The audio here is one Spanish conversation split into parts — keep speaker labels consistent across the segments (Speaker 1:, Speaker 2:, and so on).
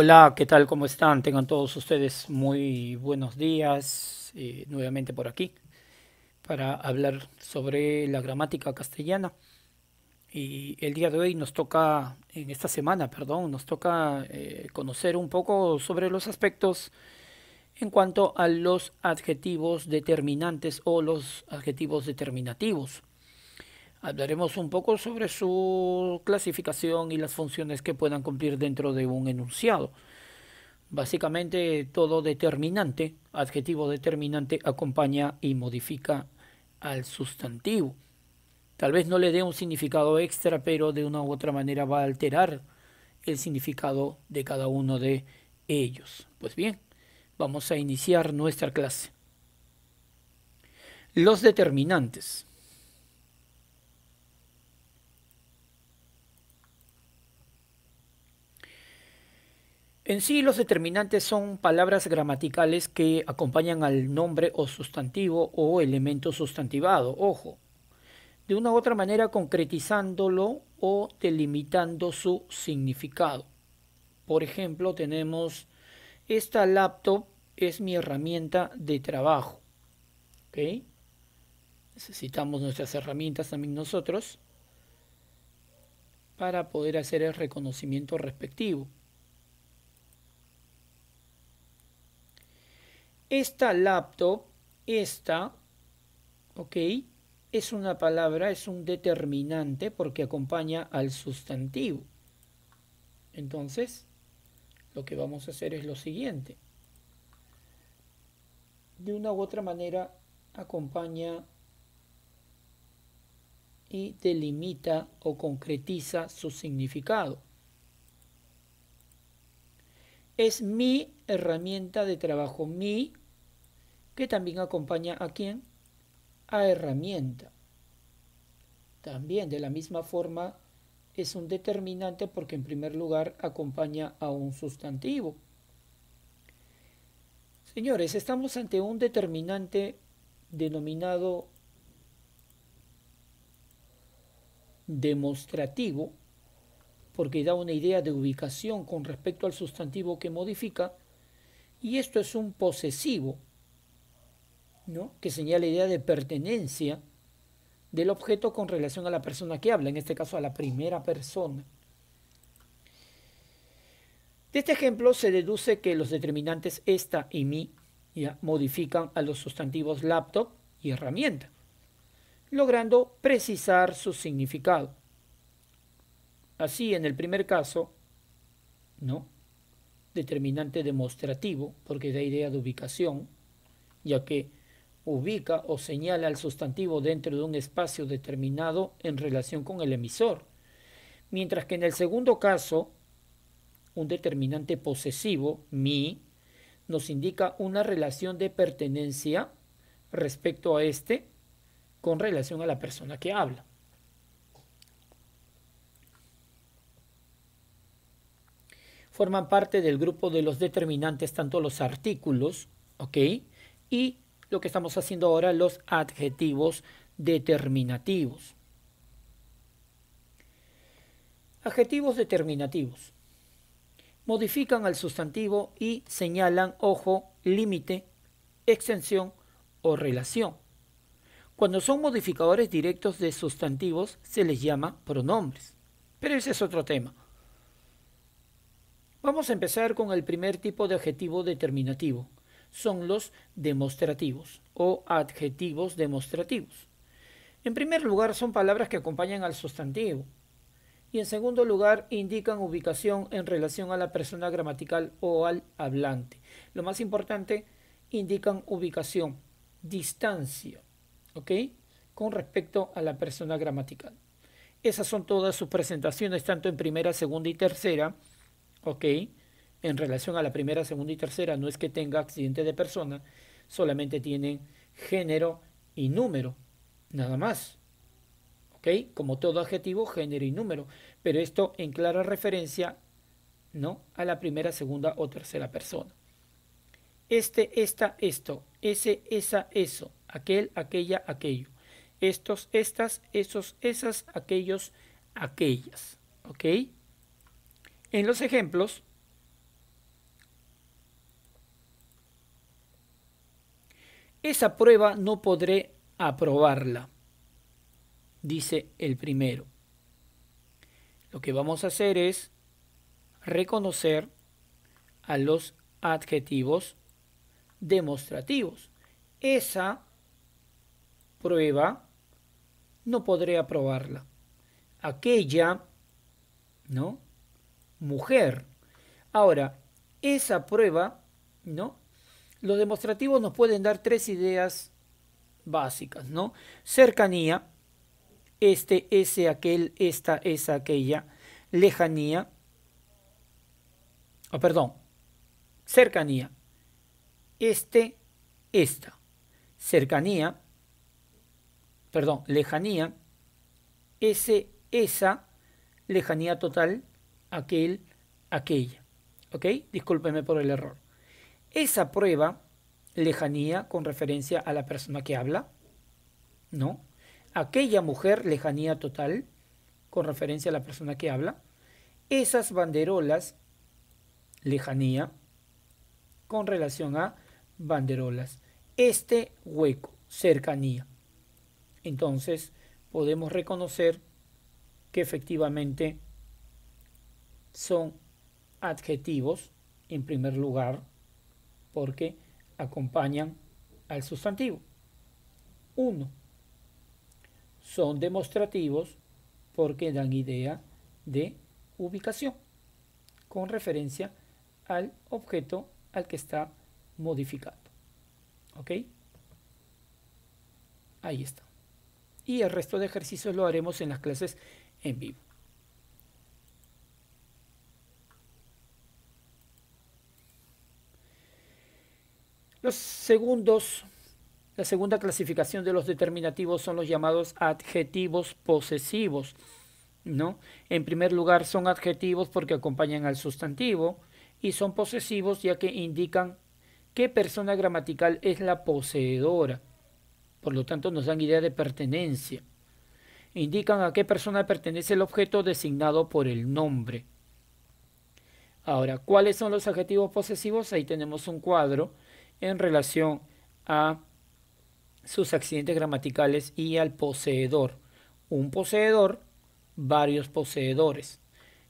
Speaker 1: Hola, ¿qué tal? ¿Cómo están? Tengan todos ustedes muy buenos días, eh, nuevamente por aquí, para hablar sobre la gramática castellana. Y el día de hoy nos toca, en esta semana, perdón, nos toca eh, conocer un poco sobre los aspectos en cuanto a los adjetivos determinantes o los adjetivos determinativos. Hablaremos un poco sobre su clasificación y las funciones que puedan cumplir dentro de un enunciado. Básicamente todo determinante, adjetivo determinante, acompaña y modifica al sustantivo. Tal vez no le dé un significado extra, pero de una u otra manera va a alterar el significado de cada uno de ellos. Pues bien, vamos a iniciar nuestra clase. Los determinantes. En sí, los determinantes son palabras gramaticales que acompañan al nombre o sustantivo o elemento sustantivado, ojo, de una u otra manera concretizándolo o delimitando su significado. Por ejemplo, tenemos esta laptop es mi herramienta de trabajo. Necesitamos nuestras herramientas también nosotros para poder hacer el reconocimiento respectivo. Esta laptop, esta, ¿ok? Es una palabra, es un determinante porque acompaña al sustantivo. Entonces, lo que vamos a hacer es lo siguiente. De una u otra manera, acompaña y delimita o concretiza su significado. Es mi herramienta de trabajo. Mi que también acompaña a quién? A herramienta. También de la misma forma es un determinante porque en primer lugar acompaña a un sustantivo. Señores, estamos ante un determinante denominado demostrativo porque da una idea de ubicación con respecto al sustantivo que modifica y esto es un posesivo que señala la idea de pertenencia del objeto con relación a la persona que habla, en este caso a la primera persona. De este ejemplo se deduce que los determinantes esta y mi ya, modifican a los sustantivos laptop y herramienta, logrando precisar su significado. Así, en el primer caso, ¿no? determinante demostrativo, porque da idea de ubicación, ya que ubica o señala al sustantivo dentro de un espacio determinado en relación con el emisor. Mientras que en el segundo caso, un determinante posesivo, mi, nos indica una relación de pertenencia respecto a este con relación a la persona que habla. Forman parte del grupo de los determinantes tanto los artículos, ¿ok? Y lo que estamos haciendo ahora, los adjetivos determinativos. Adjetivos determinativos. Modifican al sustantivo y señalan, ojo, límite, extensión o relación. Cuando son modificadores directos de sustantivos se les llama pronombres. Pero ese es otro tema. Vamos a empezar con el primer tipo de adjetivo determinativo, son los demostrativos o adjetivos demostrativos. En primer lugar, son palabras que acompañan al sustantivo y en segundo lugar, indican ubicación en relación a la persona gramatical o al hablante. Lo más importante, indican ubicación, distancia, ¿ok? Con respecto a la persona gramatical. Esas son todas sus presentaciones, tanto en primera, segunda y tercera, ¿ok? en relación a la primera, segunda y tercera no es que tenga accidente de persona, solamente tienen género y número, nada más. ¿Ok? Como todo adjetivo, género y número, pero esto en clara referencia ¿no? a la primera, segunda o tercera persona. Este, esta, esto, ese, esa, eso, aquel, aquella, aquello. Estos, estas, esos, esas, aquellos, aquellas. ¿Ok? En los ejemplos, esa prueba no podré aprobarla, dice el primero. Lo que vamos a hacer es reconocer a los adjetivos demostrativos. Esa prueba no podré aprobarla. Aquella, ¿no? Mujer. Ahora, esa prueba, ¿no? Los demostrativos nos pueden dar tres ideas básicas, ¿no? Cercanía, este, ese, aquel, esta, esa, aquella. Lejanía, ah, perdón, cercanía, este, esta. Cercanía, perdón, lejanía, ese, esa, lejanía total, aquel, aquella. ¿Ok? Discúlpenme por el error. Esa prueba lejanía con referencia a la persona que habla, ¿no? Aquella mujer lejanía total con referencia a la persona que habla. Esas banderolas lejanía con relación a banderolas. Este hueco, cercanía. Entonces podemos reconocer que efectivamente son adjetivos en primer lugar porque acompañan al sustantivo. uno Son demostrativos porque dan idea de ubicación con referencia al objeto al que está modificado ¿Ok? Ahí está. Y el resto de ejercicios lo haremos en las clases en vivo. Los segundos, la segunda clasificación de los determinativos son los llamados adjetivos posesivos. ¿no? En primer lugar, son adjetivos porque acompañan al sustantivo y son posesivos ya que indican qué persona gramatical es la poseedora. Por lo tanto, nos dan idea de pertenencia. Indican a qué persona pertenece el objeto designado por el nombre. Ahora, ¿cuáles son los adjetivos posesivos? Ahí tenemos un cuadro en relación a sus accidentes gramaticales y al poseedor. Un poseedor, varios poseedores,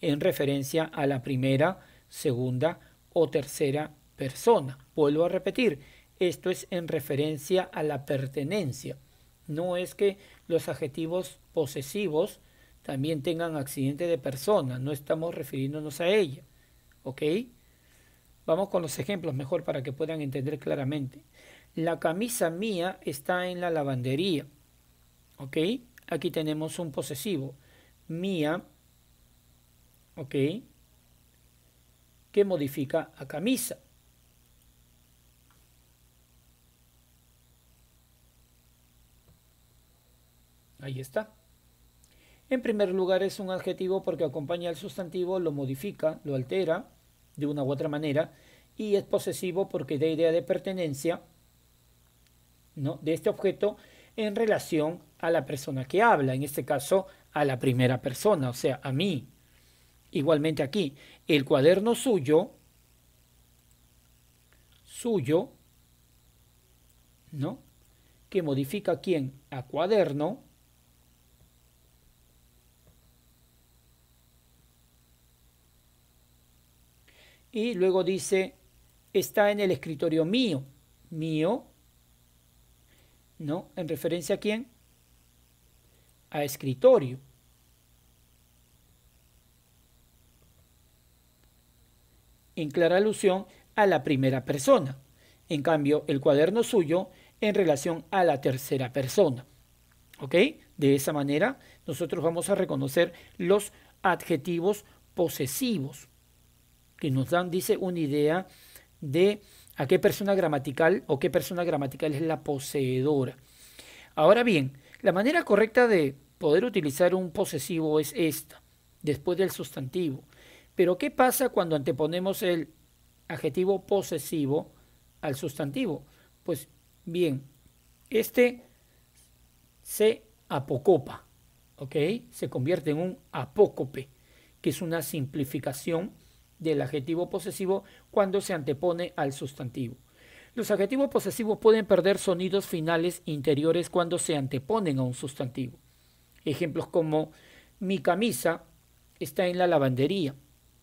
Speaker 1: en referencia a la primera, segunda o tercera persona. Vuelvo a repetir, esto es en referencia a la pertenencia. No es que los adjetivos posesivos también tengan accidente de persona, no estamos refiriéndonos a ella. ¿Ok? Vamos con los ejemplos mejor para que puedan entender claramente. La camisa mía está en la lavandería. ¿Ok? Aquí tenemos un posesivo. Mía. ¿Ok? Que modifica a camisa. Ahí está. En primer lugar es un adjetivo porque acompaña al sustantivo, lo modifica, lo altera de una u otra manera, y es posesivo porque da idea de pertenencia ¿no? de este objeto en relación a la persona que habla, en este caso a la primera persona, o sea, a mí. Igualmente aquí, el cuaderno suyo, suyo, ¿no? Que modifica quién? A cuaderno, Y luego dice, está en el escritorio mío. Mío, ¿no? ¿En referencia a quién? A escritorio. En clara alusión a la primera persona. En cambio, el cuaderno suyo en relación a la tercera persona. ¿Ok? De esa manera, nosotros vamos a reconocer los adjetivos posesivos que nos dan, dice, una idea de a qué persona gramatical o qué persona gramatical es la poseedora. Ahora bien, la manera correcta de poder utilizar un posesivo es esta, después del sustantivo. Pero ¿qué pasa cuando anteponemos el adjetivo posesivo al sustantivo? Pues bien, este se apocopa, ¿ok? Se convierte en un apócope, que es una simplificación del adjetivo posesivo cuando se antepone al sustantivo. Los adjetivos posesivos pueden perder sonidos finales interiores cuando se anteponen a un sustantivo. Ejemplos como mi camisa está en la lavandería,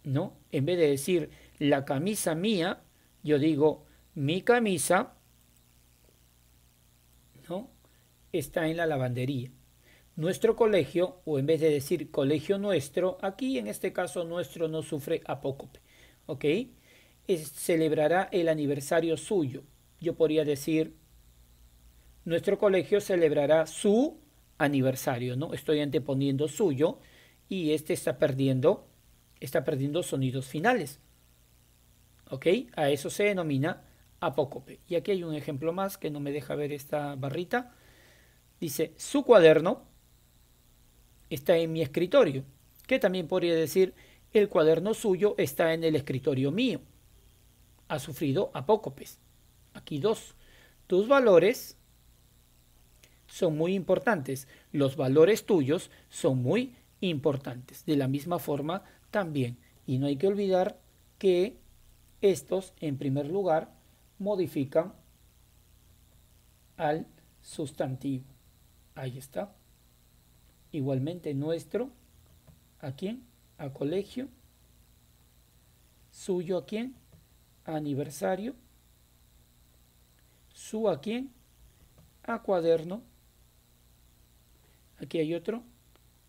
Speaker 1: ¿no? En vez de decir la camisa mía, yo digo mi camisa, Está en la lavandería nuestro colegio, o en vez de decir colegio nuestro, aquí en este caso nuestro no sufre apócope, ¿ok? celebrará el aniversario suyo. Yo podría decir, nuestro colegio celebrará su aniversario, ¿no? Estoy anteponiendo suyo y este está perdiendo, está perdiendo sonidos finales, ¿ok? A eso se denomina apócope. Y aquí hay un ejemplo más que no me deja ver esta barrita. Dice, su cuaderno está en mi escritorio, que también podría decir el cuaderno suyo está en el escritorio mío. Ha sufrido apócopes. Aquí dos. Tus valores son muy importantes. Los valores tuyos son muy importantes. De la misma forma también. Y no hay que olvidar que estos, en primer lugar, modifican al sustantivo. Ahí está igualmente nuestro, ¿a quién? A colegio, suyo a quién? A aniversario, su a quién? A cuaderno, aquí hay otro,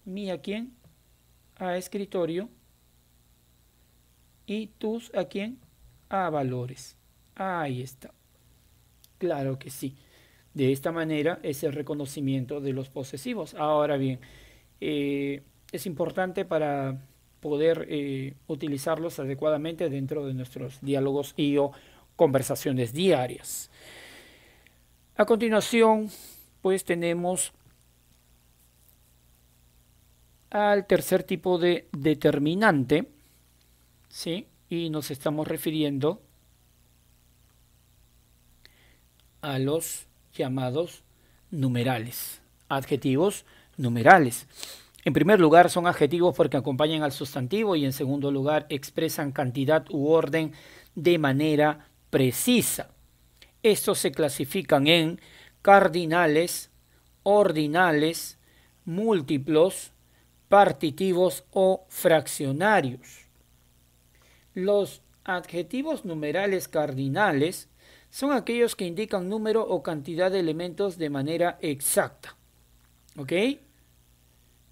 Speaker 1: mi a quién? A escritorio, y tus a quién? A valores. Ahí está. Claro que sí. De esta manera es el reconocimiento de los posesivos. Ahora bien, eh, es importante para poder eh, utilizarlos adecuadamente dentro de nuestros diálogos y o conversaciones diarias. A continuación, pues tenemos al tercer tipo de determinante, ¿sí? Y nos estamos refiriendo a los llamados numerales. Adjetivos numerales. En primer lugar, son adjetivos porque acompañan al sustantivo y en segundo lugar, expresan cantidad u orden de manera precisa. Estos se clasifican en cardinales, ordinales, múltiplos, partitivos o fraccionarios. Los adjetivos numerales cardinales son aquellos que indican número o cantidad de elementos de manera exacta. ¿Ok?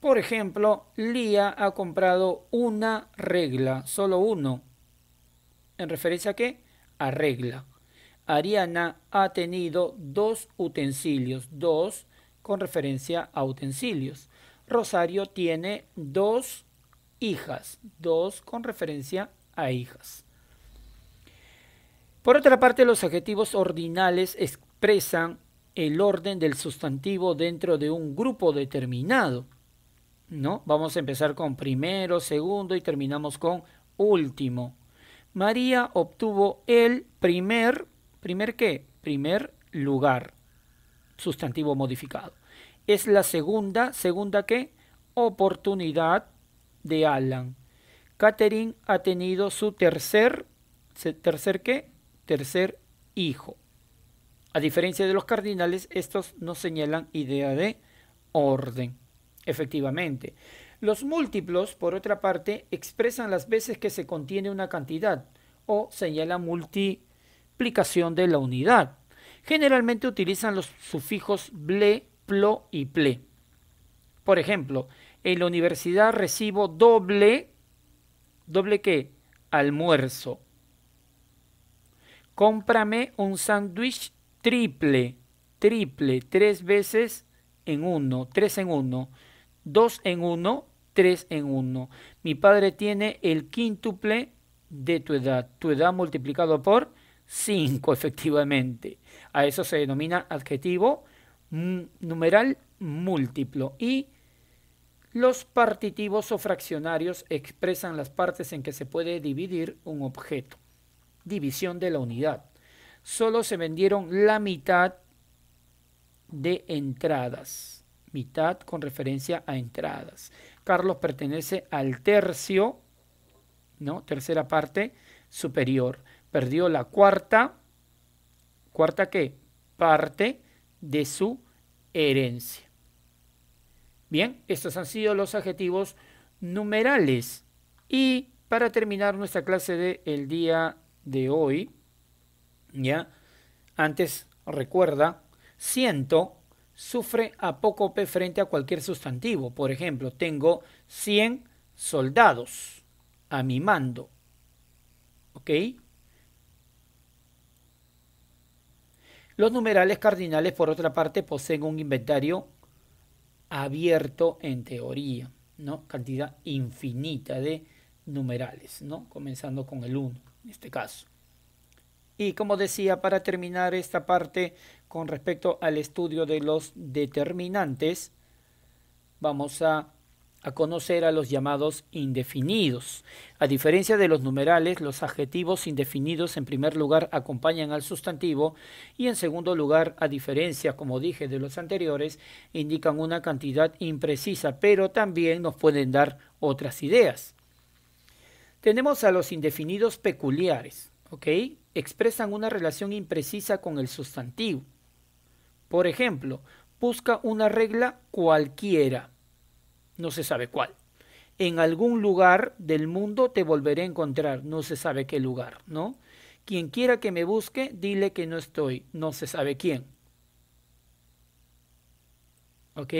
Speaker 1: Por ejemplo, Lía ha comprado una regla, solo uno. ¿En referencia a qué? A regla. Ariana ha tenido dos utensilios, dos con referencia a utensilios. Rosario tiene dos hijas, dos con referencia a hijas. Por otra parte, los adjetivos ordinales expresan el orden del sustantivo dentro de un grupo determinado. ¿no? Vamos a empezar con primero, segundo y terminamos con último. María obtuvo el primer, ¿primer qué? Primer lugar, sustantivo modificado. Es la segunda, ¿segunda qué? Oportunidad de Alan. Catherine ha tenido su tercer, ¿tercer qué? tercer hijo. A diferencia de los cardinales, estos no señalan idea de orden. Efectivamente, los múltiplos, por otra parte, expresan las veces que se contiene una cantidad o señalan multiplicación de la unidad. Generalmente utilizan los sufijos ble, plo y ple. Por ejemplo, en la universidad recibo doble, doble qué? Almuerzo cómprame un sándwich triple, triple, tres veces en uno, tres en uno, dos en uno, tres en uno. Mi padre tiene el quíntuple de tu edad, tu edad multiplicado por 5, efectivamente. A eso se denomina adjetivo numeral múltiplo y los partitivos o fraccionarios expresan las partes en que se puede dividir un objeto división de la unidad. Solo se vendieron la mitad de entradas. Mitad con referencia a entradas. Carlos pertenece al tercio, ¿no? Tercera parte superior. Perdió la cuarta, cuarta qué? Parte de su herencia. Bien, estos han sido los adjetivos numerales. Y para terminar nuestra clase del día de hoy, ¿ya? Antes, recuerda, siento sufre a p frente a cualquier sustantivo. Por ejemplo, tengo 100 soldados a mi mando. ¿Ok? Los numerales cardinales, por otra parte, poseen un inventario abierto en teoría, ¿no? Cantidad infinita de numerales, ¿no? Comenzando con el 1 en este caso. Y como decía, para terminar esta parte con respecto al estudio de los determinantes, vamos a, a, conocer a los llamados indefinidos. A diferencia de los numerales, los adjetivos indefinidos en primer lugar acompañan al sustantivo y en segundo lugar, a diferencia, como dije, de los anteriores, indican una cantidad imprecisa, pero también nos pueden dar otras ideas. Tenemos a los indefinidos peculiares, ¿ok? Expresan una relación imprecisa con el sustantivo. Por ejemplo, busca una regla cualquiera, no se sabe cuál. En algún lugar del mundo te volveré a encontrar, no se sabe qué lugar, ¿no? Quien quiera que me busque, dile que no estoy, no se sabe quién. ¿Ok?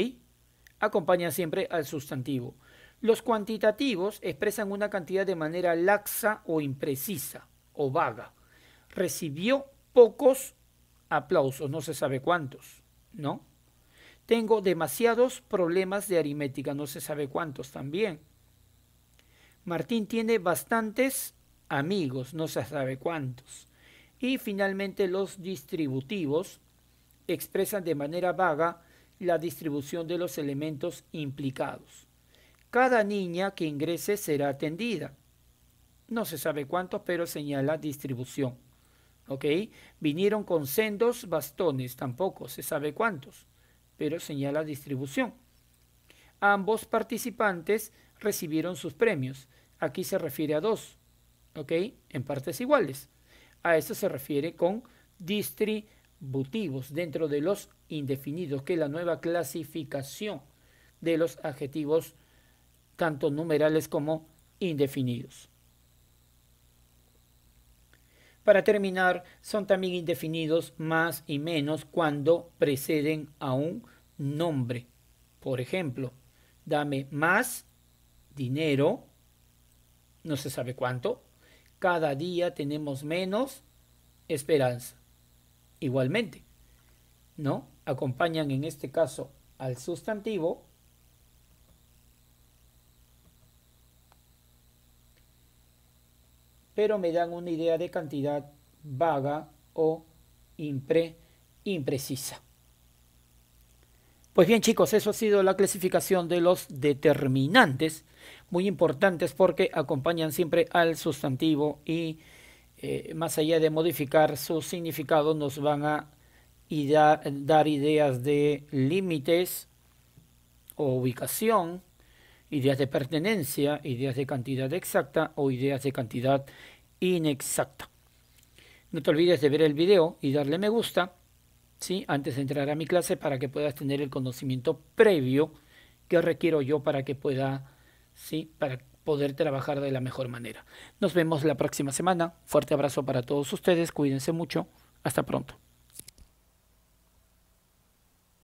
Speaker 1: Acompaña siempre al sustantivo. Los cuantitativos expresan una cantidad de manera laxa o imprecisa o vaga. Recibió pocos aplausos, no se sabe cuántos, ¿no? Tengo demasiados problemas de aritmética, no se sabe cuántos también. Martín tiene bastantes amigos, no se sabe cuántos. Y finalmente los distributivos expresan de manera vaga la distribución de los elementos implicados. Cada niña que ingrese será atendida. No se sabe cuántos, pero señala distribución. ¿Ok? Vinieron con sendos bastones, tampoco se sabe cuántos, pero señala distribución. Ambos participantes recibieron sus premios. Aquí se refiere a dos, ¿ok? En partes iguales. A eso se refiere con distributivos dentro de los indefinidos, que es la nueva clasificación de los adjetivos tanto numerales como indefinidos. Para terminar, son también indefinidos más y menos cuando preceden a un nombre. Por ejemplo, dame más dinero, no se sabe cuánto, cada día tenemos menos esperanza. Igualmente, ¿no? Acompañan en este caso al sustantivo pero me dan una idea de cantidad vaga o impre, imprecisa. Pues bien chicos, eso ha sido la clasificación de los determinantes, muy importantes porque acompañan siempre al sustantivo y eh, más allá de modificar su significado nos van a dar ideas de límites o ubicación, ideas de pertenencia, ideas de cantidad exacta o ideas de cantidad inexacta. No te olvides de ver el video y darle me gusta ¿sí? antes de entrar a mi clase para que puedas tener el conocimiento previo que requiero yo para que pueda ¿sí? para poder trabajar de la mejor manera. Nos vemos la próxima semana. Fuerte abrazo para todos ustedes. Cuídense mucho. Hasta pronto.